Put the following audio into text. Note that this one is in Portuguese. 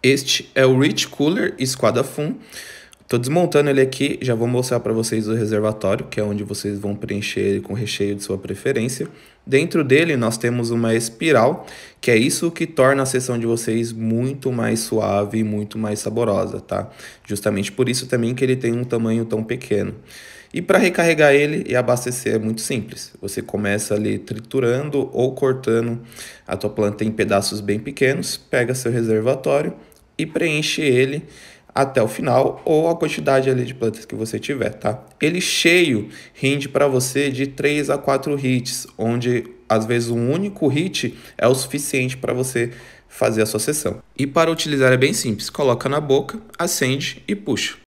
Este é o Rich Cooler Esquadra Fun. Estou desmontando ele aqui, já vou mostrar para vocês o reservatório, que é onde vocês vão preencher ele com recheio de sua preferência. Dentro dele nós temos uma espiral, que é isso que torna a sessão de vocês muito mais suave e muito mais saborosa, tá? Justamente por isso também que ele tem um tamanho tão pequeno. E para recarregar ele e abastecer é muito simples. Você começa ali triturando ou cortando a tua planta em pedaços bem pequenos, pega seu reservatório e preenche ele até o final ou a quantidade ali de plantas que você tiver, tá? Ele cheio rende para você de 3 a 4 hits, onde às vezes um único hit é o suficiente para você fazer a sua sessão. E para utilizar é bem simples, coloca na boca, acende e puxa.